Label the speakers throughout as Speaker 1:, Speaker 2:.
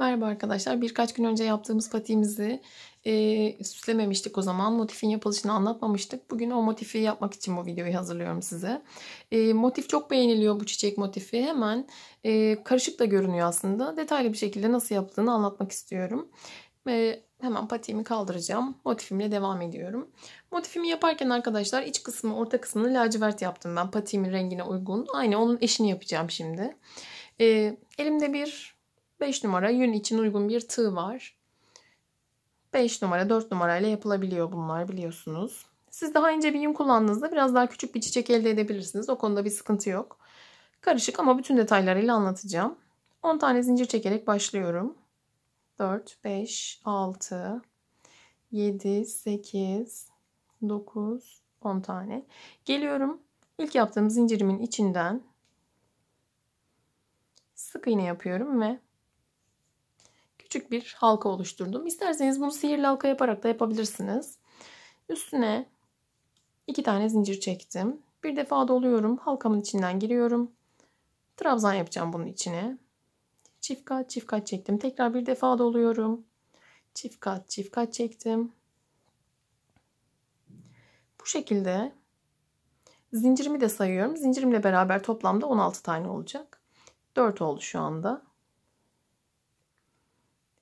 Speaker 1: Merhaba arkadaşlar. Birkaç gün önce yaptığımız patiğimizi e, süslememiştik o zaman. Motifin yapılışını anlatmamıştık. Bugün o motifi yapmak için bu videoyu hazırlıyorum size. E, motif çok beğeniliyor bu çiçek motifi. Hemen e, karışık da görünüyor aslında. Detaylı bir şekilde nasıl yaptığını anlatmak istiyorum. E, hemen patiğimi kaldıracağım. Motifimle devam ediyorum. Motifimi yaparken arkadaşlar iç kısmı orta kısmını lacivert yaptım ben. Patiğimin rengine uygun. Aynı onun eşini yapacağım şimdi. E, elimde bir 5 numara yün için uygun bir tığ var. 5 numara 4 numarayla yapılabiliyor bunlar biliyorsunuz. Siz daha ince bir yün kullandığınızda biraz daha küçük bir çiçek elde edebilirsiniz. O konuda bir sıkıntı yok. Karışık ama bütün detaylarıyla anlatacağım. 10 tane zincir çekerek başlıyorum. 4, 5, 6, 7, 8, 9, 10 tane. Geliyorum. İlk yaptığım zincirimin içinden sık iğne yapıyorum ve küçük bir halka oluşturdum. İsterseniz bunu sihirli halka yaparak da yapabilirsiniz. Üstüne iki tane zincir çektim. Bir defa doluyorum. Halkamın içinden giriyorum. Trabzan yapacağım bunun içine. Çift kat çift kat çektim. Tekrar bir defa doluyorum. Çift kat çift kat çektim. Bu şekilde zincirimi de sayıyorum. Zincirimle beraber toplamda 16 tane olacak. 4 oldu şu anda.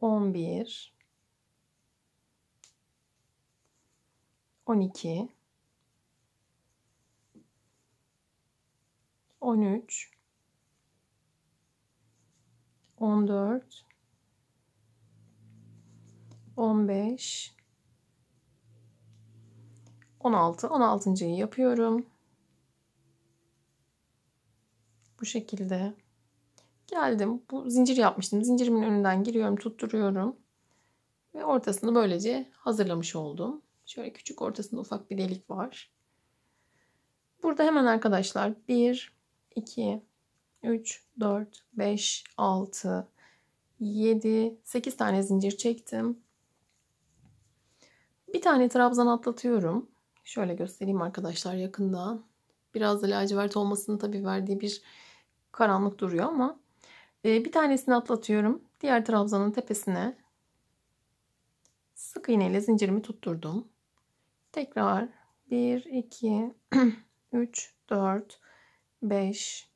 Speaker 1: 11 12 13 14 15 16 16.'yı yapıyorum. Bu şekilde Geldim. Bu zincir yapmıştım. Zincirimin önünden giriyorum, tutturuyorum. Ve ortasını böylece hazırlamış oldum. Şöyle küçük ortasında ufak bir delik var. Burada hemen arkadaşlar 1, 2, 3, 4, 5, 6, 7, 8 tane zincir çektim. Bir tane trabzan atlatıyorum. Şöyle göstereyim arkadaşlar yakında. Biraz da lacivert olmasının tabii verdiği bir karanlık duruyor ama ee, bir tanesini atlatıyorum. Diğer trabzanın tepesine sık iğneyle zincirimi tutturdum. Tekrar 1, 2, 3, 4, 5,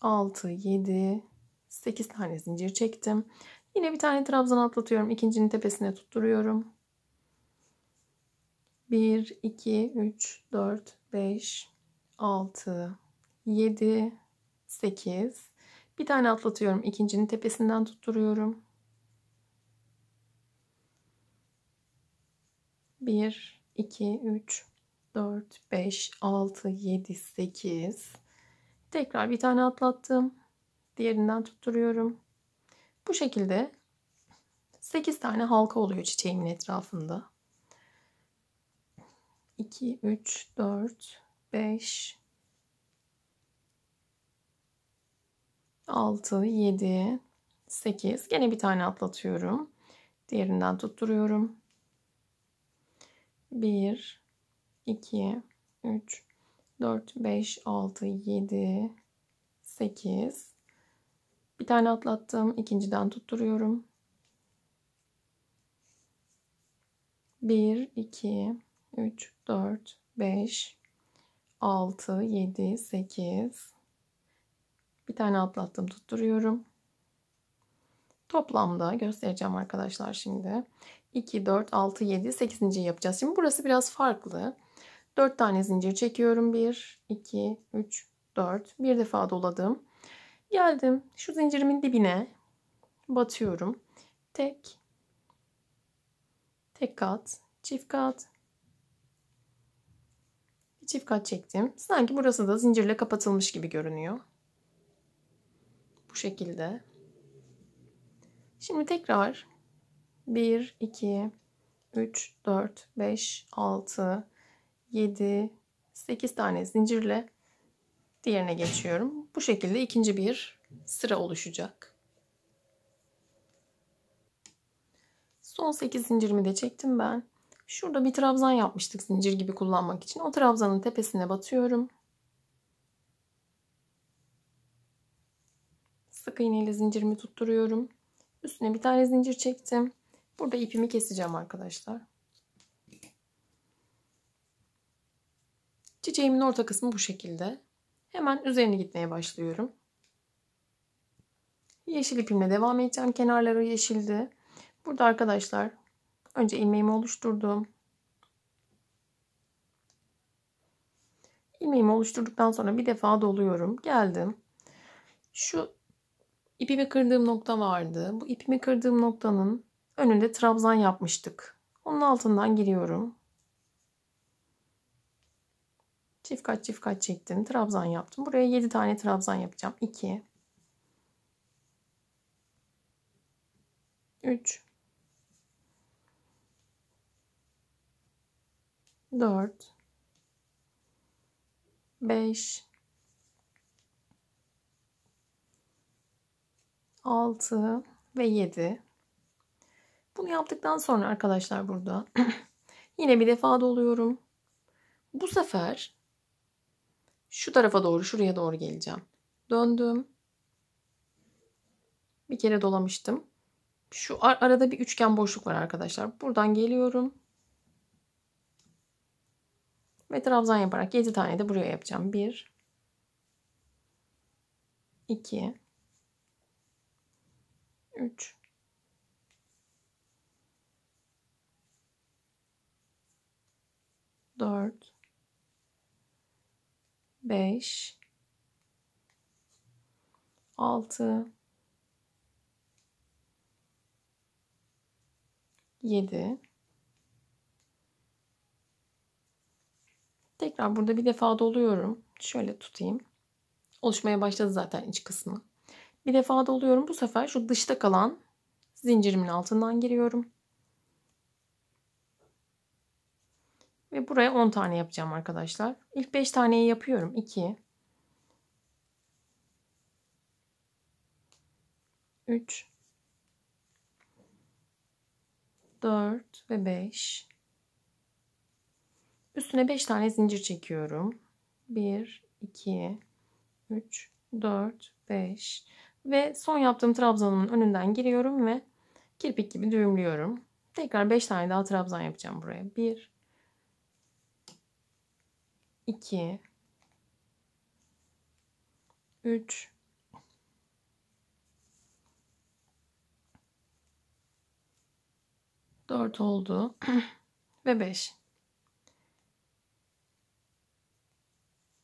Speaker 1: 6, 7, 8 tane zincir çektim. Yine bir tane trabzan atlatıyorum. İkincinin tepesine tutturuyorum. 1, 2, 3, 4, 5, 6, 7, 8, bir tane atlatıyorum. İkincinin tepesinden tutturuyorum. Bir, iki, üç, dört, beş, altı, yedi, sekiz. Tekrar bir tane atlattım. Diğerinden tutturuyorum. Bu şekilde 8 tane halka oluyor çiçeğimin etrafında. 2, 3, 4, 5, 6, 7, 8. Gene bir tane atlatıyorum. Diğerinden tutturuyorum. 1, 2, 3, 4, 5, 6, 7, 8. Bir tane atlattım. İkinciden tutturuyorum. 1, 2, 3, 4, 5, 6, 7, 8, bir tane atlattım tutturuyorum. Toplamda göstereceğim arkadaşlar şimdi. 2, 4, 6, 7, 8. yapacağız. Şimdi burası biraz farklı. 4 tane zincir çekiyorum. 1, 2, 3, 4. Bir defa doladım. Geldim şu zincirimin dibine batıyorum. Tek, tek kat, çift kat, bir çift kat çektim. Sanki burası da zincirle kapatılmış gibi görünüyor. Bu şekilde. Şimdi tekrar 1, 2, 3, 4, 5, 6, 7, 8 tane zincirle diğerine geçiyorum. Bu şekilde ikinci bir sıra oluşacak. Son 8 zincirimi de çektim ben. Şurada bir trabzan yapmıştık zincir gibi kullanmak için. O trabzanın tepesine batıyorum. sık iğneyle zincirimi tutturuyorum. Üstüne bir tane zincir çektim. Burada ipimi keseceğim arkadaşlar. Çiçeğimin orta kısmı bu şekilde. Hemen üzerine gitmeye başlıyorum. Yeşil ipimle devam edeceğim. Kenarları yeşildi. Burada arkadaşlar önce ilmeğimi oluşturdum. İlmeğimi oluşturduktan sonra bir defa doluyorum. Geldim. Şu ipimi kırdığım nokta vardı. Bu ipimi kırdığım noktanın önünde trabzan yapmıştık. Onun altından giriyorum. Çift kaç çift kaç çektim. Trabzan yaptım. Buraya 7 tane trabzan yapacağım. 2 3 4 5 6 ve 7. Bunu yaptıktan sonra arkadaşlar burada yine bir defa doluyorum. Bu sefer şu tarafa doğru, şuraya doğru geleceğim. Döndüm. Bir kere dolamıştım. Şu ar arada bir üçgen boşluk var arkadaşlar. Buradan geliyorum. Ve trabzan yaparak 7 tane de buraya yapacağım. 1 2 3 4 5 6 7 Tekrar burada bir defa doluyorum. Şöyle tutayım. Oluşmaya başladı zaten iç kısmı. Bir defa da oluyorum. Bu sefer şu dışta kalan zincirimin altından giriyorum. Ve buraya 10 tane yapacağım arkadaşlar. İlk 5 taneyi yapıyorum. 2 3 4 ve 5 Üstüne 5 tane zincir çekiyorum. 1 2 3 4 5 ve son yaptığım trabzanın önünden giriyorum ve kirpik gibi düğümlüyorum. Tekrar 5 tane daha trabzan yapacağım buraya. 1 2 3 4 oldu ve 5.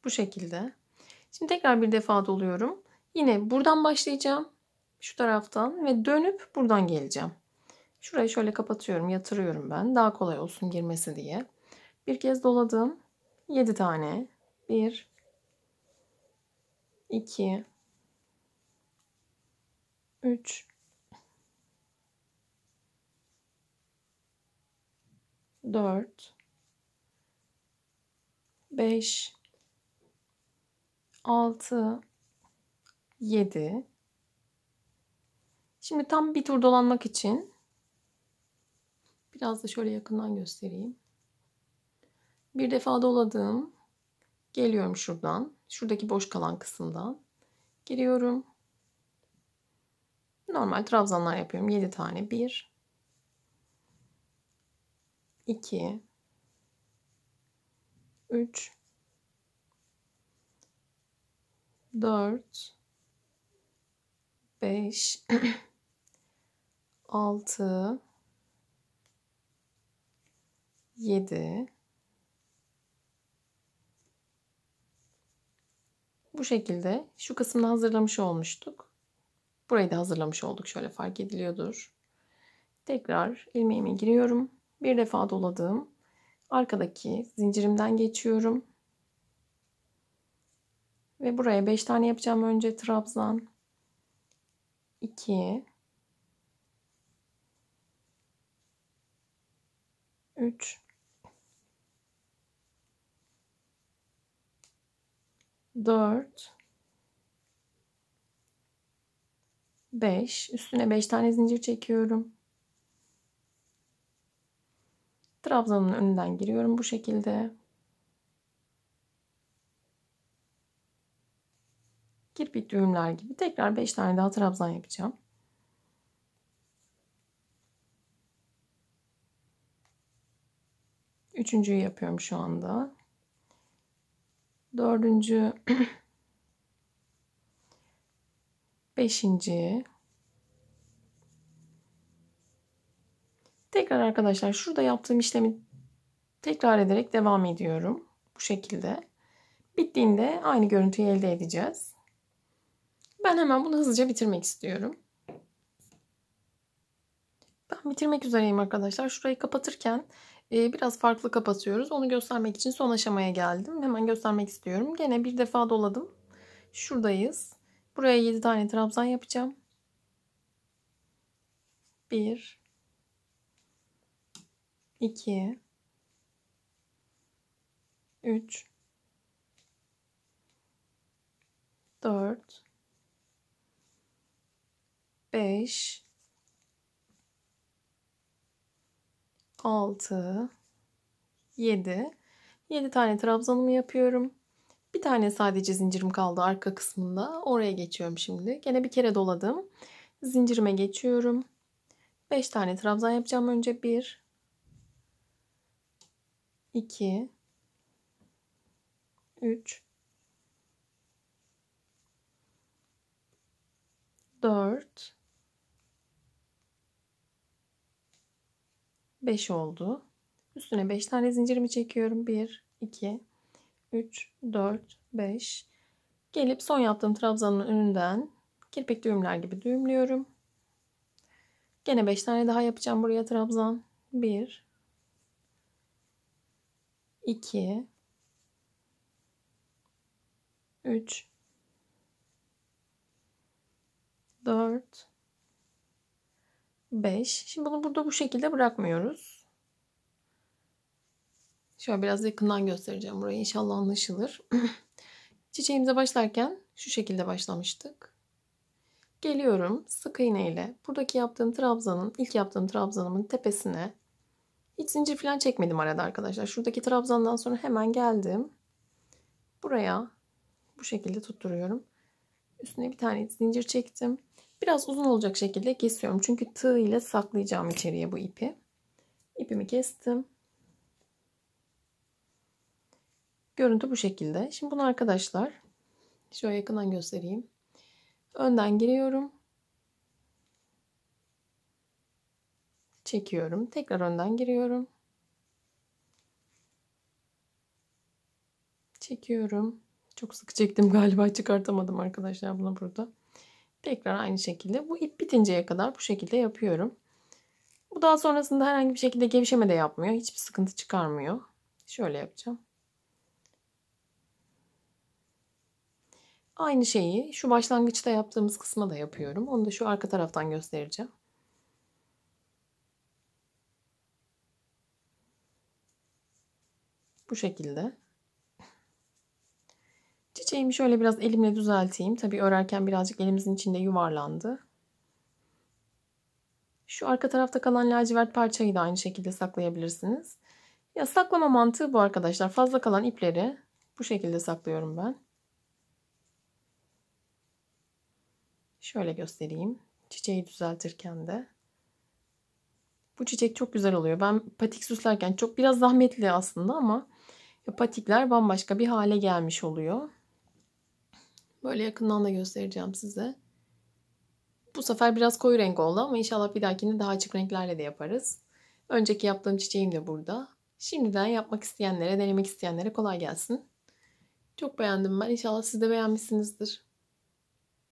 Speaker 1: Bu şekilde. Şimdi tekrar bir defa doluyorum. Yine buradan başlayacağım. Şu taraftan ve dönüp buradan geleceğim. Şurayı şöyle kapatıyorum, yatırıyorum ben. Daha kolay olsun girmesi diye. Bir kez doladım. 7 tane. 1 2 3 4 5 6 7. Şimdi tam bir tur dolanmak için biraz da şöyle yakından göstereyim. Bir defa doladım. Geliyorum şuradan. Şuradaki boş kalan kısımdan. Giriyorum. Normal trabzanlar yapıyorum. 7 tane. 1 2 3 4 5 6
Speaker 2: 7
Speaker 1: Bu şekilde şu kısmını hazırlamış olmuştuk. Burayı da hazırlamış olduk. Şöyle fark ediliyordur. Tekrar ilmeğime giriyorum. Bir defa doladım, arkadaki zincirimden geçiyorum. Ve buraya 5 tane yapacağım önce trabzan. 2 3 4 5 üstüne 5 tane zincir çekiyorum. Trabzanın önünden giriyorum bu şekilde. ilk düğümler gibi tekrar 5 tane daha trabzan yapacağım. Üçüncüyü yapıyorum şu anda. Dördüncü. Beşinci. Tekrar arkadaşlar şurada yaptığım işlemi tekrar ederek devam ediyorum. Bu şekilde. Bittiğinde aynı görüntüyü elde edeceğiz. Ben hemen bunu hızlıca bitirmek istiyorum. Ben bitirmek üzereyim arkadaşlar. Şurayı kapatırken e, biraz farklı kapatıyoruz. Onu göstermek için son aşamaya geldim. Hemen göstermek istiyorum. Gene bir defa doladım. Şuradayız. Buraya 7 tane trabzan yapacağım. 1 2 3 4 5 6 7 7 tane trabzanımı yapıyorum. Bir tane sadece zincirim kaldı arka kısmında. Oraya geçiyorum şimdi. Gene bir kere doladım. Zincirime geçiyorum. 5 tane trabzan yapacağım önce. 1 2 3 4 5 oldu. Üstüne 5 tane zincirimi çekiyorum. 1, 2, 3, 4, 5. Gelip son yaptığım trabzanın önünden kirpik düğümler gibi düğümlüyorum. Gene 5 tane daha yapacağım buraya trabzan. 1, 2, 3, 4, 5. Şimdi bunu burada bu şekilde bırakmıyoruz. Şöyle biraz yakından göstereceğim burayı. İnşallah anlaşılır. Çiçeğimize başlarken şu şekilde başlamıştık. Geliyorum sık iğne ile buradaki yaptığım trabzanın, ilk yaptığım trabzanımın tepesine hiç zincir falan çekmedim arada arkadaşlar. Şuradaki trabzandan sonra hemen geldim. Buraya bu şekilde tutturuyorum. Üstüne bir tane zincir çektim. Biraz uzun olacak şekilde kesiyorum. Çünkü tığ ile saklayacağım içeriye bu ipi. İpimi kestim. Görüntü bu şekilde. Şimdi bunu arkadaşlar şöyle yakından göstereyim. Önden giriyorum. Çekiyorum. Tekrar önden giriyorum. Çekiyorum. Çok sıkı çektim galiba çıkartamadım arkadaşlar bunu burada. Tekrar aynı şekilde bu ip bitinceye kadar bu şekilde yapıyorum. Bu daha sonrasında herhangi bir şekilde gevşeme de yapmıyor. Hiçbir sıkıntı çıkarmıyor. Şöyle yapacağım. Aynı şeyi şu başlangıçta yaptığımız kısma da yapıyorum. Onu da şu arka taraftan göstereceğim. Bu şekilde. Çiçeğimi şöyle biraz elimle düzelteyim. Tabii örerken birazcık elimizin içinde yuvarlandı. Şu arka tarafta kalan lacivert parçayı da aynı şekilde saklayabilirsiniz. Ya saklama mantığı bu arkadaşlar. Fazla kalan ipleri bu şekilde saklıyorum ben. Şöyle göstereyim. Çiçeği düzeltirken de. Bu çiçek çok güzel oluyor. Ben patik süslerken çok biraz zahmetli aslında ama patikler bambaşka bir hale gelmiş oluyor. Böyle yakından da göstereceğim size. Bu sefer biraz koyu renk oldu ama inşallah bir dahakini daha açık renklerle de yaparız. Önceki yaptığım çiçeğim de burada. Şimdiden yapmak isteyenlere, denemek isteyenlere kolay gelsin. Çok beğendim ben. İnşallah siz de beğenmişsinizdir.